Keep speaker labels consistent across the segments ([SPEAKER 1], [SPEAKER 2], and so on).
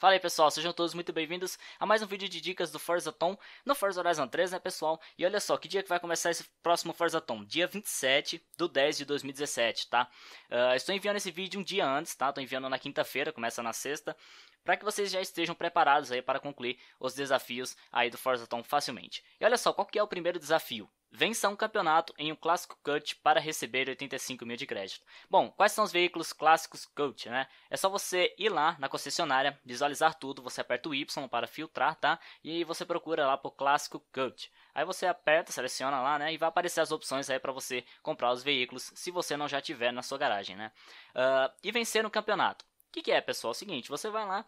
[SPEAKER 1] Fala aí pessoal, sejam todos muito bem-vindos a mais um vídeo de dicas do Forza Tom no Forza Horizon 3, né pessoal? E olha só, que dia que vai começar esse próximo Forza Tom? Dia 27 do 10 de 2017, tá? Uh, estou enviando esse vídeo um dia antes, tá? Estou enviando na quinta-feira, começa na sexta, para que vocês já estejam preparados aí para concluir os desafios aí do Forza Tom facilmente. E olha só, qual que é o primeiro desafio? Vença um campeonato em um clássico coach para receber 85 mil de crédito. Bom, quais são os veículos clássicos coach, né? É só você ir lá na concessionária, visualizar tudo, você aperta o Y para filtrar, tá? E aí você procura lá por clássico coach. Aí você aperta, seleciona lá, né? E vai aparecer as opções aí para você comprar os veículos, se você não já tiver na sua garagem, né? Uh, e vencer um campeonato. O que, que é, pessoal? É o seguinte, você vai lá,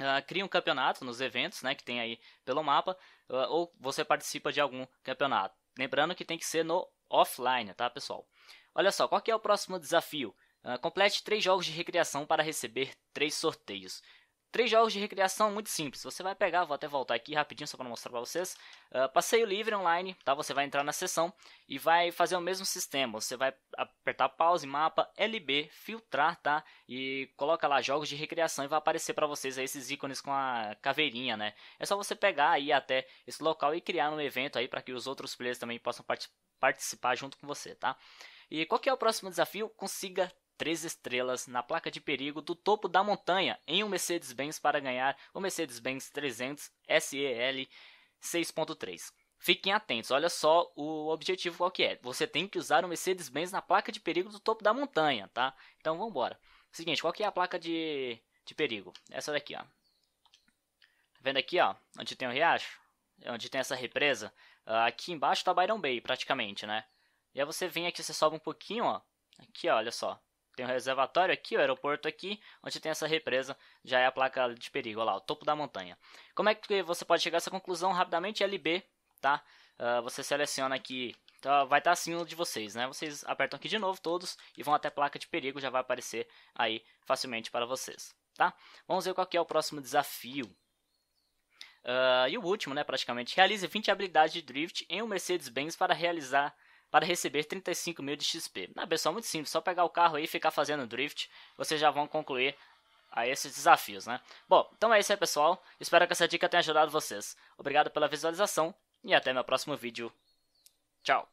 [SPEAKER 1] Uh, cria um campeonato nos eventos né, que tem aí pelo mapa, uh, ou você participa de algum campeonato. Lembrando que tem que ser no offline, tá, pessoal? Olha só, qual que é o próximo desafio? Uh, complete 3 jogos de recreação para receber 3 sorteios. Três jogos de recreação muito simples. Você vai pegar, vou até voltar aqui rapidinho só para mostrar para vocês. Uh, passeio livre online, tá? Você vai entrar na sessão e vai fazer o mesmo sistema. Você vai apertar pause, mapa, LB, filtrar, tá? E coloca lá jogos de recreação e vai aparecer para vocês aí esses ícones com a caveirinha, né? É só você pegar aí até esse local e criar um evento aí para que os outros players também possam part participar junto com você, tá? E qual que é o próximo desafio? Consiga três estrelas na placa de perigo do topo da montanha em um Mercedes-Benz para ganhar o Mercedes-Benz 300 SEL 6.3. Fiquem atentos, olha só o objetivo qual que é. Você tem que usar o Mercedes-Benz na placa de perigo do topo da montanha, tá? Então vamos embora. Seguinte, qual que é a placa de, de perigo? Essa daqui, ó. Tá vendo aqui, ó, onde tem o riacho? É onde tem essa represa? Ah, aqui embaixo tá Byron Bay, praticamente, né? E aí você vem aqui, você sobe um pouquinho, ó. Aqui, ó, olha só. Tem um reservatório aqui, o aeroporto aqui, onde tem essa represa, já é a placa de perigo, olha lá, o topo da montanha. Como é que você pode chegar a essa conclusão rapidamente? É LB, tá? Uh, você seleciona aqui então vai estar tá assim o de vocês, né? Vocês apertam aqui de novo todos e vão até a placa de perigo, já vai aparecer aí facilmente para vocês, tá? Vamos ver qual é o próximo desafio. Uh, e o último, né, praticamente, realize 20 habilidades de drift em um Mercedes-Benz para realizar para receber 35 mil de XP. Na pessoal, é muito simples, só pegar o carro aí e ficar fazendo drift, vocês já vão concluir a esses desafios, né? Bom, então é isso aí, pessoal. Espero que essa dica tenha ajudado vocês. Obrigado pela visualização e até meu próximo vídeo. Tchau!